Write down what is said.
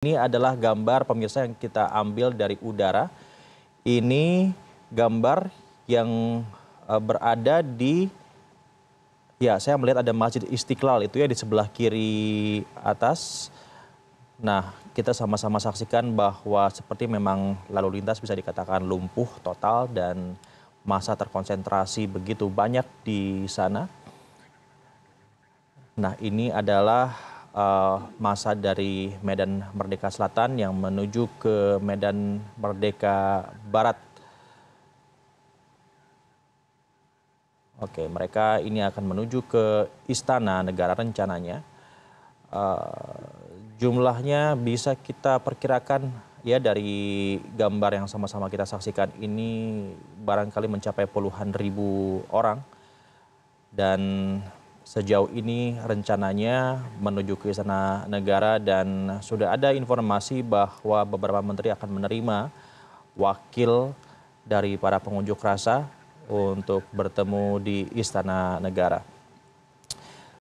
Ini adalah gambar pemirsa yang kita ambil dari udara. Ini gambar yang e, berada di ya saya melihat ada Masjid Istiqlal itu ya di sebelah kiri atas. Nah, kita sama-sama saksikan bahwa seperti memang lalu lintas bisa dikatakan lumpuh total dan masa terkonsentrasi begitu banyak di sana. Nah, ini adalah uh, masa dari Medan Merdeka Selatan yang menuju ke Medan Merdeka Barat. Oke, mereka ini akan menuju ke Istana Negara rencananya. Uh, jumlahnya bisa kita perkirakan ya dari gambar yang sama-sama kita saksikan ini barangkali mencapai puluhan ribu orang dan sejauh ini rencananya menuju ke Istana Negara dan sudah ada informasi bahwa beberapa menteri akan menerima wakil dari para pengunjuk rasa untuk bertemu di Istana Negara.